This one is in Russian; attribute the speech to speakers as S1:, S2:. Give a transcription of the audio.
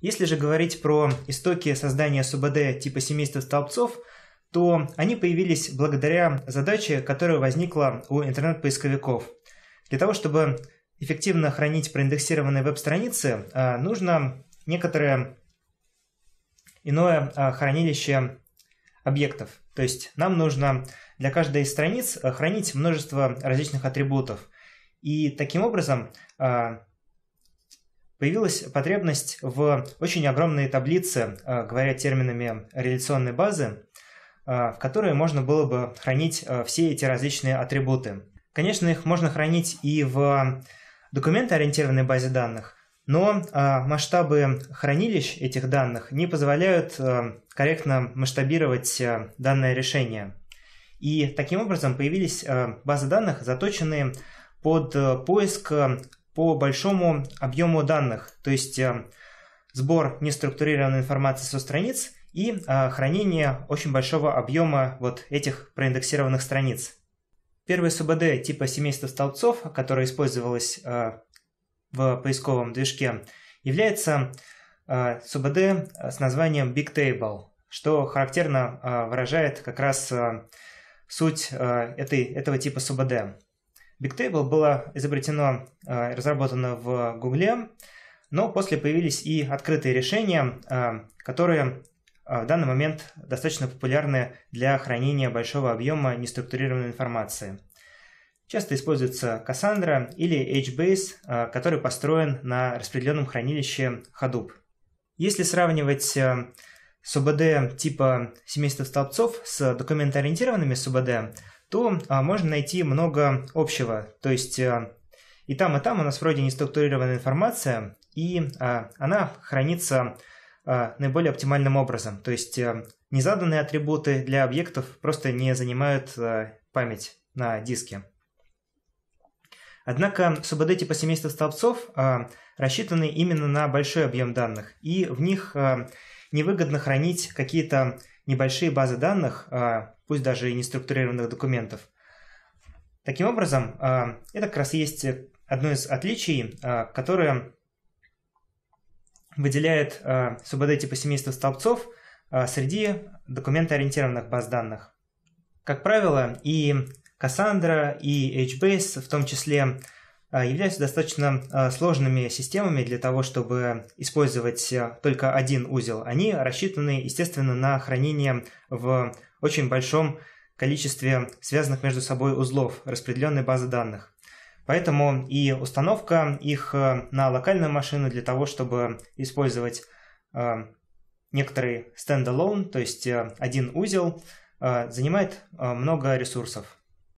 S1: Если же говорить про истоки создания СУБД типа семейства столбцов, то они появились благодаря задаче, которая возникла у интернет-поисковиков. Для того, чтобы эффективно хранить проиндексированные веб-страницы, а, нужно некоторое иное а, хранилище объектов. То есть нам нужно для каждой из страниц а, хранить множество различных атрибутов. И таким образом появилась потребность в очень огромной таблице, э, говоря терминами реляционной базы, э, в которой можно было бы хранить э, все эти различные атрибуты. Конечно, их можно хранить и в документоориентированной базе данных, но масштабы хранилищ этих данных не позволяют корректно масштабировать данное решение. И таким образом появились базы данных, заточенные под поиск по большому объему данных, то есть э, сбор неструктурированной информации со страниц и э, хранение очень большого объема вот этих проиндексированных страниц. Первый СУБД типа семейства столбцов, которое использовалось э, в поисковом движке, является СУБД с названием BigTable, что характерно выражает как раз суть этой, этого типа СУБД. Bigtable было изобретено, э, разработано в Гугле, но после появились и открытые решения, э, которые э, в данный момент достаточно популярны для хранения большого объема неструктурированной информации. Часто используется Cassandra или HBase, который построен на распределенном хранилище Hadoop. Если сравнивать СУБД типа семейства столбцов с документоориентированными СУБД, то а, можно найти много общего. То есть а, и там, и там у нас вроде не структурированная информация, и а, она хранится а, наиболее оптимальным образом. То есть а, незаданные атрибуты для объектов просто не занимают а, память на диске. Однако СУБД типа семейства столбцов а, рассчитаны именно на большой объем данных, и в них а, невыгодно хранить какие-то небольшие базы данных, а, пусть даже и не структурированных документов. Таким образом, а, это как раз есть одно из отличий, а, которое выделяет СУБД типа семейства столбцов среди документоориентированных баз данных. Как правило, и Cassandra, и HBase, в том числе а, являются достаточно а, сложными системами для того, чтобы использовать а, только один узел. Они рассчитаны, естественно, на хранение в очень большом количестве связанных между собой узлов распределенной базы данных. Поэтому и установка их на локальную машину для того, чтобы использовать некоторый стендалон, то есть один узел, занимает много ресурсов.